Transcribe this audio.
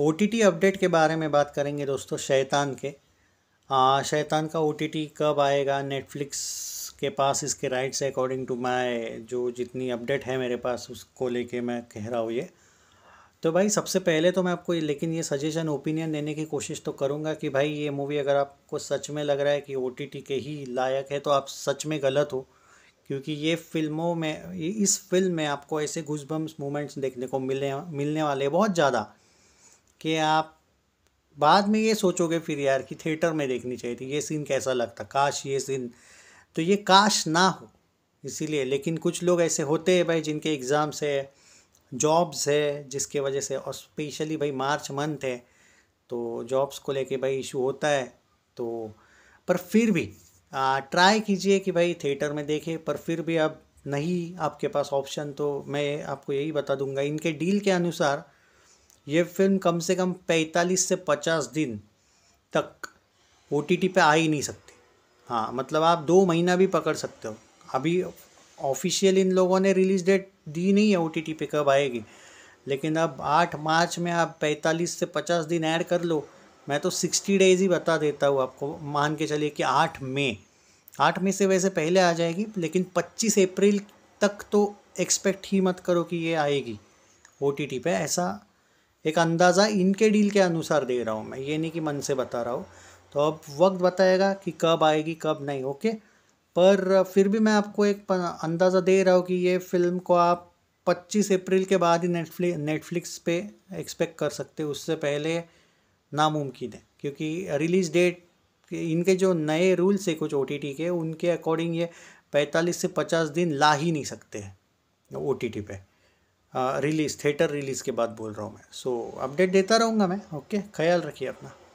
ओ update के बारे में बात करेंगे दोस्तों शैतान के आ, शैतान का ओ कब आएगा नेटफ्लिक्स के पास इसके राइट्स अकॉर्डिंग टू माय जो जितनी अपडेट है मेरे पास उसको लेके मैं कह रहा हूँ ये तो भाई सबसे पहले तो मैं आपको ये, लेकिन ये सजेशन ओपिनियन देने की कोशिश तो करूँगा कि भाई ये मूवी अगर आपको सच में लग रहा है कि ओ के ही लायक है तो आप सच में गलत हो क्योंकि ये फिल्मों में इस फिल्म में आपको ऐसे घुसबम्स मूवमेंट्स देखने को मिलने मिलने वाले बहुत ज़्यादा कि आप बाद में ये सोचोगे फिर यार कि थिएटर में देखनी चाहिए थी ये सीन कैसा लगता काश ये सीन तो ये काश ना हो इसीलिए लेकिन कुछ लोग ऐसे होते हैं भाई जिनके एग्ज़ाम्स है जॉब्स है जिसके वजह से और स्पेशली भाई मार्च मंथ है तो जॉब्स को लेके भाई इशू होता है तो पर फिर भी ट्राई कीजिए कि भाई थिएटर में देखें पर फिर भी अब नहीं आपके पास ऑप्शन तो मैं आपको यही बता दूंगा इनके डील के अनुसार ये फिल्म कम से कम पैंतालीस से पचास दिन तक ओ टी टी पर आ ही नहीं सकती हाँ मतलब आप दो महीना भी पकड़ सकते हो अभी ऑफिशियल इन लोगों ने रिलीज डेट दी नहीं है ओ टी टी पर कब आएगी लेकिन अब आठ मार्च में आप पैंतालीस से पचास दिन ऐड कर लो मैं तो सिक्सटी डेज ही बता देता हूँ आपको मान के चलिए कि आठ मई आठ मई से वैसे पहले आ जाएगी लेकिन पच्चीस अप्रैल तक तो एक्सपेक्ट ही मत करो कि ये आएगी ओ टी टी पे ऐसा एक अंदाज़ा इनके डील के अनुसार दे रहा हूँ मैं ये नहीं कि मन से बता रहा हूँ तो अब वक्त बताएगा कि कब आएगी कब नहीं ओके पर फिर भी मैं आपको एक अंदाज़ा दे रहा हूँ कि ये फ़िल्म को आप पच्चीस अप्रैल के बाद ही नेटफ्लिक नेटफ्लिक्स पे एक्सपेक्ट कर सकते हो उससे पहले नामुमकिन है क्योंकि रिलीज़ डेट इनके जो नए रूल्स है कुछ ओ के उनके अकॉर्डिंग ये पैंतालीस से पचास दिन ला ही नहीं सकते हैं ओ टी पे रिलीज़ थिएटर रिलीज़ के बाद बोल रहा हूँ मैं सो so, अपडेट देता रहूँगा मैं ओके ख्याल रखिए अपना